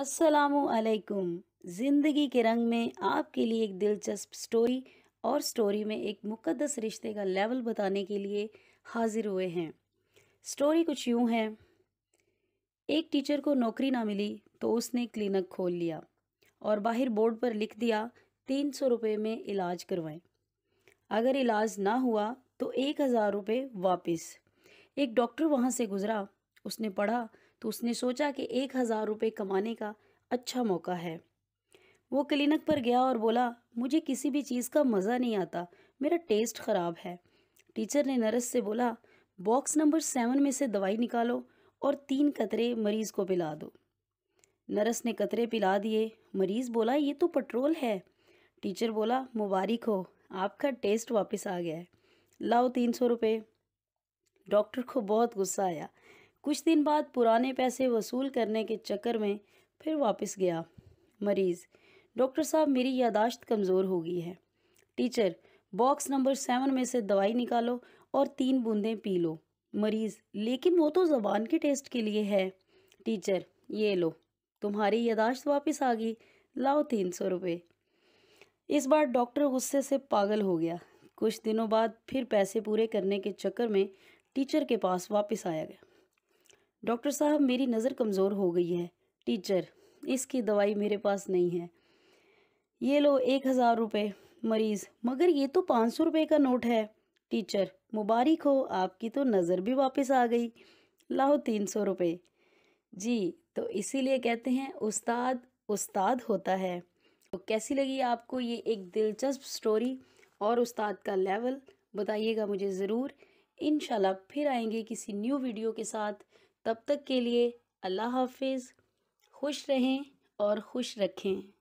असलकुम ज़िंदगी के रंग में आपके लिए एक दिलचस्प स्टोरी और स्टोरी में एक मुकदस रिश्ते का लेवल बताने के लिए हाजिर हुए हैं स्टोरी कुछ यूँ है एक टीचर को नौकरी ना मिली तो उसने क्लिनिक खोल लिया और बाहर बोर्ड पर लिख दिया तीन सौ रुपये में इलाज करवाएं अगर इलाज ना हुआ तो एक हज़ार रुपये वापस एक डॉक्टर वहाँ से गुज़रा उसने पढ़ा तो उसने सोचा कि एक हज़ार रुपये कमाने का अच्छा मौका है वो क्लिनिक पर गया और बोला मुझे किसी भी चीज़ का मज़ा नहीं आता मेरा टेस्ट ख़राब है टीचर ने नर्स से बोला बॉक्स नंबर सेवन में से दवाई निकालो और तीन कतरे मरीज़ को पिला दो नर्स ने कतरे पिला दिए मरीज़ बोला ये तो पेट्रोल है टीचर बोला मुबारक हो आपका टेस्ट वापस आ गया है लाओ तीन सौ रुपये डॉक्टर को बहुत गुस्सा आया कुछ दिन बाद पुराने पैसे वसूल करने के चक्कर में फिर वापस गया मरीज़ डॉक्टर साहब मेरी यादाश्त कमज़ोर हो गई है टीचर बॉक्स नंबर सेवन में से दवाई निकालो और तीन बूंदें पी लो मरीज़ लेकिन वो तो ज़बान के टेस्ट के लिए है टीचर ये लो तुम्हारी यादाश्त वापस आ गई लाओ तीन सौ रुपये इस बार डॉक्टर गुस्से से पागल हो गया कुछ दिनों बाद फिर पैसे पूरे करने के चक्कर में टीचर के पास वापस आया गया डॉक्टर साहब मेरी नज़र कमज़ोर हो गई है टीचर इसकी दवाई मेरे पास नहीं है ये लो एक हज़ार रुपये मरीज़ मगर ये तो पाँच सौ रुपये का नोट है टीचर मुबारक हो आपकी तो नज़र भी वापस आ गई लाओ तीन सौ रुपये जी तो इसीलिए कहते हैं उस्ताद उस्ताद होता है तो कैसी लगी आपको ये एक दिलचस्प स्टोरी और उस्ताद का लेवल बताइएगा मुझे ज़रूर इन फिर आएंगे किसी न्यू वीडियो के साथ तब तक के लिए अल्लाह हाफिज़ खुश रहें और खुश रखें